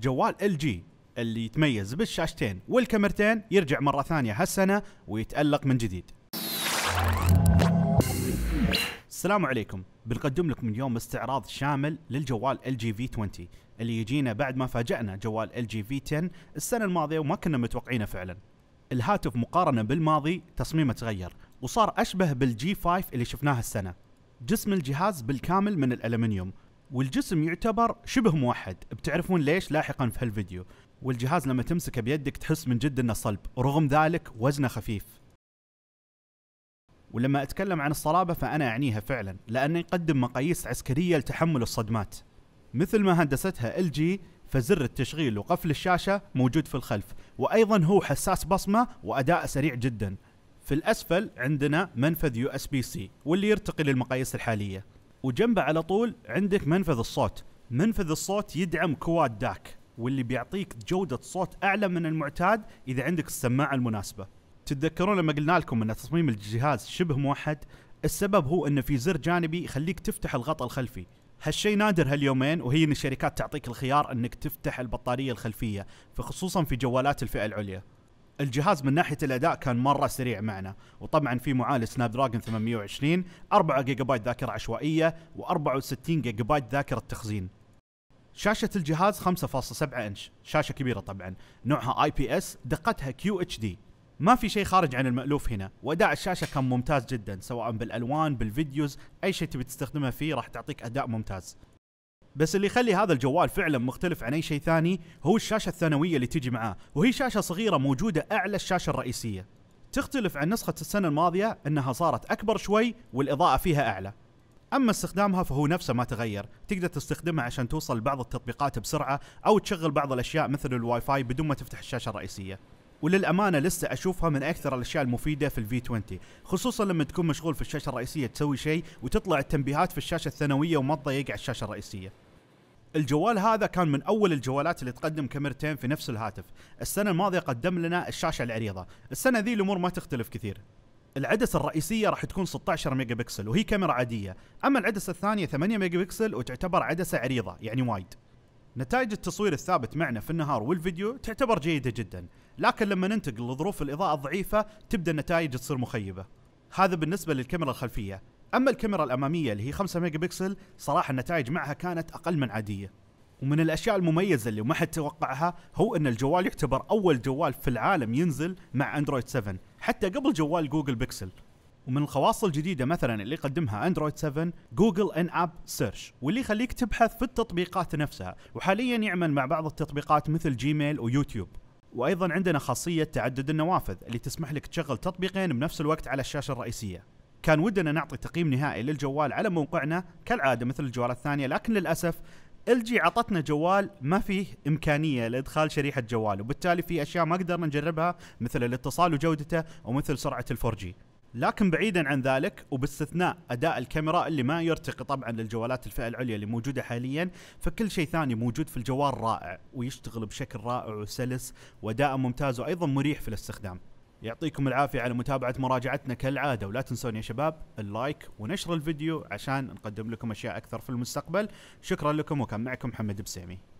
جوال ال جي اللي يتميز بالشاشتين والكاميرتين يرجع مرة ثانية هالسنة ويتألق من جديد السلام عليكم بنقدم لكم اليوم استعراض شامل للجوال ال جي في 20 اللي يجينا بعد ما فاجأنا جوال ال جي في 10 السنة الماضية وما كنا متوقعينه فعلا الهاتف مقارنة بالماضي تصميمه تغير وصار أشبه بالجي 5 اللي شفناه السنة جسم الجهاز بالكامل من الألمنيوم والجسم يعتبر شبه موحد بتعرفون ليش لاحقا في هالفيديو والجهاز لما تمسكه بيدك تحس من جد انه صلب ورغم ذلك وزنه خفيف ولما اتكلم عن الصلابه فانا اعنيها فعلا لانه يقدم مقاييس عسكريه لتحمل الصدمات مثل ما هندستها ال جي فزر التشغيل وقفل الشاشه موجود في الخلف وايضا هو حساس بصمه واداءه سريع جدا في الاسفل عندنا منفذ يو اس بي سي واللي يرتقي للمقاييس الحاليه وجنبه على طول عندك منفذ الصوت منفذ الصوت يدعم كواد داك واللي بيعطيك جودة صوت أعلى من المعتاد إذا عندك السماعة المناسبة تتذكرون لما قلنا لكم أن تصميم الجهاز شبه موحد السبب هو أن في زر جانبي يخليك تفتح الغطاء الخلفي هالشيء نادر هاليومين وهي ان الشركات تعطيك الخيار انك تفتح البطاريه الخلفيه فخصوصا في جوالات الفئه العليا الجهاز من ناحيه الاداء كان مره سريع معنا وطبعا في معالج سناب دراجون 820 4 جيجا بايت ذاكره عشوائيه و64 جيجا بايت ذاكره تخزين شاشة الجهاز 5.7 انش، شاشة كبيرة طبعا، نوعها اي بي اس، دقتها كيو اتش دي. ما في شيء خارج عن المألوف هنا، واداء الشاشة كان ممتاز جدا سواء بالالوان، بالفيديوز، اي شيء تبي تستخدمها فيه راح تعطيك اداء ممتاز. بس اللي يخلي هذا الجوال فعلا مختلف عن اي شيء ثاني هو الشاشه الثانويه اللي تجي معاه وهي شاشه صغيره موجوده اعلى الشاشه الرئيسيه تختلف عن نسخه السنه الماضيه انها صارت اكبر شوي والاضاءه فيها اعلى اما استخدامها فهو نفسه ما تغير تقدر تستخدمها عشان توصل بعض التطبيقات بسرعه او تشغل بعض الاشياء مثل الواي فاي بدون ما تفتح الشاشه الرئيسيه وللأمانة لسه أشوفها من أكثر الأشياء المفيدة في الفي 20 خصوصا لما تكون مشغول في الشاشة الرئيسية تسوي شيء وتطلع التنبيهات في الشاشة الثانوية وما تضيق على الشاشة الرئيسية الجوال هذا كان من اول الجوالات اللي تقدم كاميرتين في نفس الهاتف السنه الماضيه قدم لنا الشاشه العريضه السنه ذي الامور ما تختلف كثير العدسة الرئيسية راح تكون 16 ميجا بكسل وهي كاميرا عادية، أما العدسة الثانية 8 ميجا بكسل وتعتبر عدسة عريضة يعني وايد. نتائج التصوير الثابت معنا في النهار والفيديو تعتبر جيدة جدا، لكن لما ننتقل لظروف الإضاءة الضعيفة تبدأ النتائج تصير مخيبة. هذا بالنسبة للكاميرا الخلفية، اما الكاميرا الاماميه اللي هي 5 ميجا بكسل صراحه النتائج معها كانت اقل من عاديه ومن الاشياء المميزه اللي ما حد توقعها هو ان الجوال يعتبر اول جوال في العالم ينزل مع اندرويد 7 حتى قبل جوال جوجل بيكسل ومن الخواص الجديده مثلا اللي يقدمها اندرويد 7 جوجل ان اب سيرش واللي يخليك تبحث في التطبيقات نفسها وحاليا يعمل مع بعض التطبيقات مثل جيميل ويوتيوب وايضا عندنا خاصيه تعدد النوافذ اللي تسمح لك تشغل تطبيقين بنفس الوقت على الشاشه الرئيسيه كان ودنا نعطي تقييم نهائي للجوال على موقعنا كالعاده مثل الجوالات الثانيه لكن للاسف الجي عطتنا جوال ما فيه امكانيه لادخال شريحه جوال وبالتالي في اشياء ما قدرنا نجربها مثل الاتصال وجودته ومثل سرعه الفور جي لكن بعيدا عن ذلك وباستثناء اداء الكاميرا اللي ما يرتقي طبعا للجوالات الفئه العليا اللي موجوده حاليا فكل شيء ثاني موجود في الجوال رائع ويشتغل بشكل رائع وسلس واداءه ممتاز وايضا مريح في الاستخدام يعطيكم العافية على متابعة مراجعتنا كالعادة ولا تنسون يا شباب اللايك ونشر الفيديو عشان نقدم لكم أشياء أكثر في المستقبل شكرا لكم وكان معكم محمد بسيمي